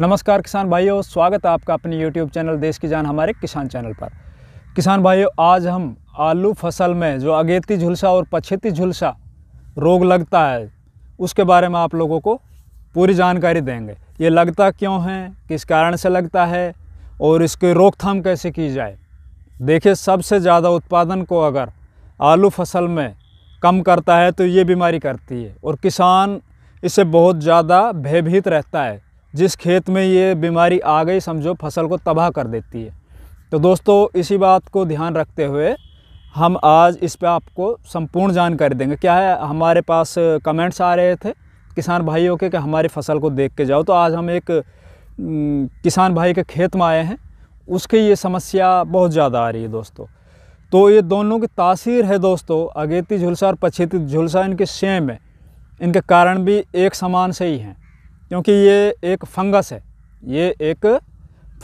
नमस्कार किसान भाइयों स्वागत है आपका अपने यूट्यूब चैनल देश की जान हमारे किसान चैनल पर किसान भाइयों आज हम आलू फसल में जो अगेती झुलसा और पछेती झुलसा रोग लगता है उसके बारे में आप लोगों को पूरी जानकारी देंगे ये लगता क्यों है किस कारण से लगता है और इसकी रोकथाम कैसे की जाए देखिए सबसे ज़्यादा उत्पादन को अगर आलू फसल में कम करता है तो ये बीमारी करती है और किसान इससे बहुत ज़्यादा भयभीत रहता है जिस खेत में ये बीमारी आ गई समझो फसल को तबाह कर देती है तो दोस्तों इसी बात को ध्यान रखते हुए हम आज इस पर आपको संपूर्ण जानकारी देंगे क्या है हमारे पास कमेंट्स आ रहे थे किसान भाइयों के कि हमारी फसल को देख के जाओ तो आज हम एक किसान भाई के खेत में आए हैं उसकी ये समस्या बहुत ज़्यादा आ रही है दोस्तों तो ये दोनों की तासीर है दोस्तों अगेती झुलसा और पछेती झुलसा इनके सेम है इनके कारण भी एक समान से ही हैं क्योंकि ये एक फंगस है ये एक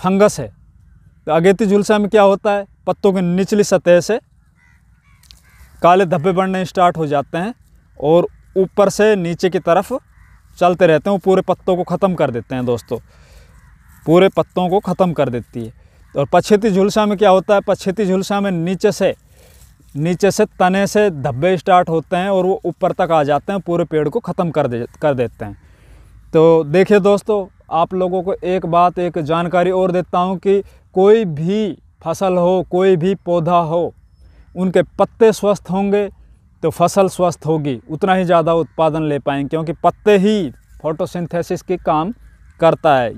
फंगस है तो अगेती झुलसा में क्या होता है पत्तों के निचली सतह से काले धब्बे बढ़ने स्टार्ट हो जाते हैं और ऊपर से नीचे की तरफ चलते रहते हैं वो पूरे पत्तों को ख़त्म कर देते हैं दोस्तों पूरे पत्तों को ख़त्म कर देती है और पछेती झुलसा में क्या होता है पछेती झुलसा में नीचे से नीचे से तने से धब्बे स्टार्ट होते हैं और वो ऊपर तक आ जाते हैं पूरे पेड़ को ख़त्म कर दे कर देते हैं तो देखिए दोस्तों आप लोगों को एक बात एक जानकारी और देता हूँ कि कोई भी फसल हो कोई भी पौधा हो उनके पत्ते स्वस्थ होंगे तो फसल स्वस्थ होगी उतना ही ज़्यादा उत्पादन ले पाएंगे क्योंकि पत्ते ही फोटोसिंथेसिस के काम करता है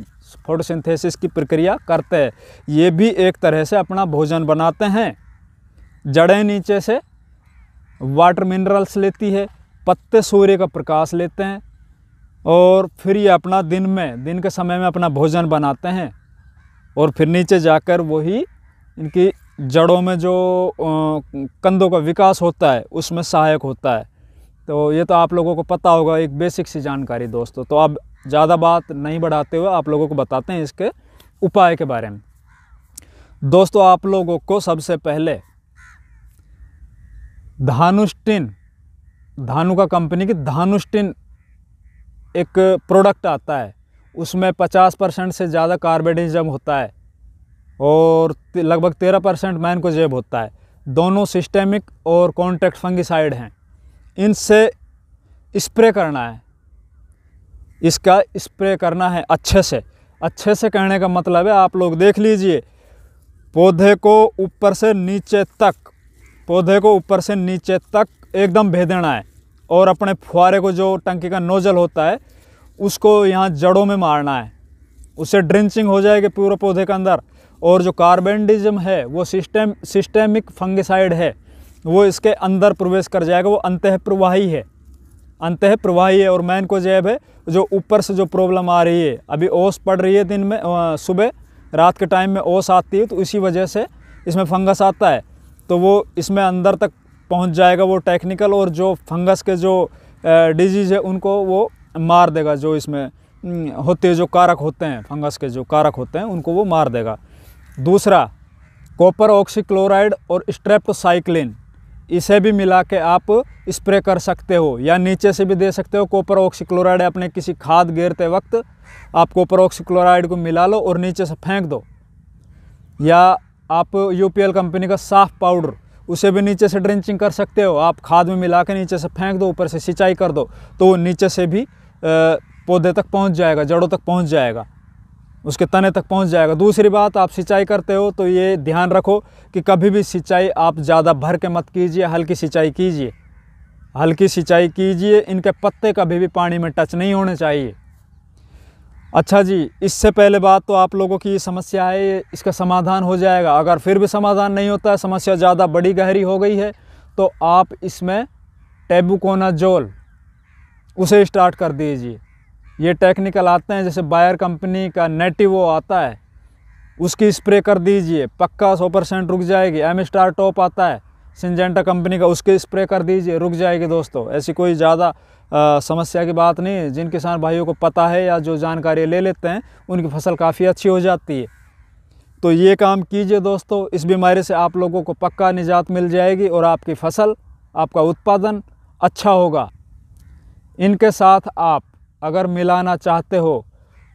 फोटोसिंथेसिस की प्रक्रिया करते हैं ये भी एक तरह से अपना भोजन बनाते हैं जड़ें नीचे से वाटर मिनरल्स लेती है पत्ते सूर्य का प्रकाश लेते हैं और फिर ये अपना दिन में दिन के समय में अपना भोजन बनाते हैं और फिर नीचे जाकर वही इनकी जड़ों में जो कंधों का विकास होता है उसमें सहायक होता है तो ये तो आप लोगों को पता होगा एक बेसिक सी जानकारी दोस्तों तो अब ज़्यादा बात नहीं बढ़ाते हुए आप लोगों को बताते हैं इसके उपाय के बारे में दोस्तों आप लोगों को सबसे पहले धानुष्टिन धानु का कंपनी की धानुष्टिन एक प्रोडक्ट आता है उसमें पचास परसेंट से ज़्यादा कार्बेडिजम होता है और लगभग तेरह परसेंट मैन को जेब होता है दोनों सिस्टेमिक और कॉन्टैक्ट फंगिसाइड हैं इनसे स्प्रे करना है इसका स्प्रे करना है अच्छे से अच्छे से कहने का मतलब है आप लोग देख लीजिए पौधे को ऊपर से नीचे तक पौधे को ऊपर से नीचे तक एकदम भेदना देना है और अपने फुहारे को जो टंकी का नोज़ल होता है उसको यहाँ जड़ों में मारना है उससे ड्रिंचिंग हो जाएगी पूरे पौधे के अंदर और जो कार्बेंडिज्म है वो सिस्टेम सिस्टेमिक फंगिसाइड है वो इसके अंदर प्रवेश कर जाएगा वो अंत प्रवाही है अंत प्रवाही है और मैन को जैब है जो ऊपर से जो प्रॉब्लम आ रही है अभी ओस पड़ रही है दिन में सुबह रात के टाइम में ओस आती है तो इसी वजह से इसमें फंगस आता है तो वो इसमें अंदर तक पहुंच जाएगा वो टेक्निकल और जो फंगस के जो डिजीज़ है उनको वो मार देगा जो इसमें होते जो कारक होते हैं फंगस के जो कारक होते हैं उनको वो मार देगा दूसरा कॉपर ऑक्सीक्लोराइड और स्ट्रेप्टोसाइक्लिन इसे भी मिला के आप स्प्रे कर सकते हो या नीचे से भी दे सकते हो कॉपर ऑक्सीक्लोराइड अपने किसी खाद घेरते वक्त आप कॉपर ऑक्सीक्लोराइड को मिला लो और नीचे से फेंक दो या आप यूपीएल कंपनी का साफ पाउडर उसे भी नीचे से ड्रेंचिंग कर सकते हो आप खाद में मिला के नीचे से फेंक दो ऊपर से सिंचाई कर दो तो वो नीचे से भी पौधे तक पहुंच जाएगा जड़ों तक पहुंच जाएगा उसके तने तक पहुंच जाएगा दूसरी बात आप सिंचाई करते हो तो ये ध्यान रखो कि कभी भी सिंचाई आप ज़्यादा भर के मत कीजिए हल्की सिंचाई कीजिए हल्की सिंचाई कीजिए इनके पत्ते कभी भी पानी में टच नहीं होने चाहिए अच्छा जी इससे पहले बात तो आप लोगों की समस्या है इसका समाधान हो जाएगा अगर फिर भी समाधान नहीं होता है समस्या ज़्यादा बड़ी गहरी हो गई है तो आप इसमें टेबुकोनाजोल उसे स्टार्ट कर दीजिए ये टेक्निकल आते हैं जैसे बायर कंपनी का नेटिवो आता है उसकी स्प्रे कर दीजिए पक्का सौ परसेंट रुक जाएगी एम स्टार टॉप आता है सिंजेंटा कंपनी का उसके स्प्रे कर दीजिए रुक जाएगी दोस्तों ऐसी कोई ज़्यादा समस्या की बात नहीं जिन किसान भाइयों को पता है या जो जानकारी ले लेते हैं उनकी फसल काफ़ी अच्छी हो जाती है तो ये काम कीजिए दोस्तों इस बीमारी से आप लोगों को पक्का निजात मिल जाएगी और आपकी फसल आपका उत्पादन अच्छा होगा इनके साथ आप अगर मिलाना चाहते हो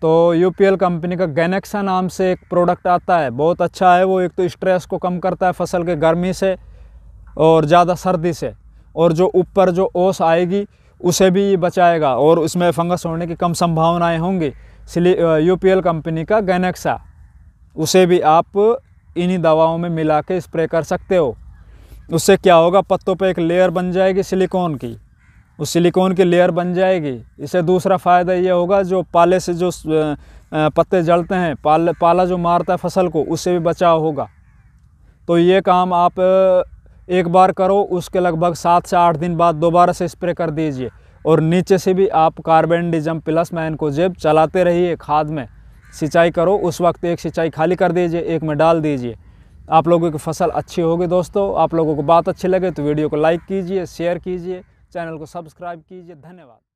तो यू कंपनी का गैनेक्सा नाम से एक प्रोडक्ट आता है बहुत अच्छा है वो एक तो स्ट्रेस को कम करता है फसल के गर्मी से और ज़्यादा सर्दी से और जो ऊपर जो ओस आएगी उसे भी बचाएगा और उसमें फंगस होने की कम संभावनाएं होंगी इसलिए यूपीएल कंपनी का गैनेक्सा उसे भी आप इन्हीं दवाओं में मिला के स्प्रे कर सकते हो उससे क्या होगा पत्तों पे एक लेयर बन जाएगी सिलिकॉन की उस सिलिकॉन की लेयर बन जाएगी इससे दूसरा फ़ायदा ये होगा जो पाले से जो पत्ते जलते हैं पाल पाला जो मारता है फसल को उससे भी बचाव होगा तो ये काम आप एक बार करो उसके लगभग सात से आठ दिन बाद दोबारा से स्प्रे कर दीजिए और नीचे से भी आप कार्बन डिजम प्लस मैन को जेब चलाते रहिए खाद में सिंचाई करो उस वक्त एक सिंचाई खाली कर दीजिए एक में डाल दीजिए आप लोगों की फसल अच्छी होगी दोस्तों आप लोगों को बात अच्छी लगे तो वीडियो को लाइक कीजिए शेयर कीजिए चैनल को सब्सक्राइब कीजिए धन्यवाद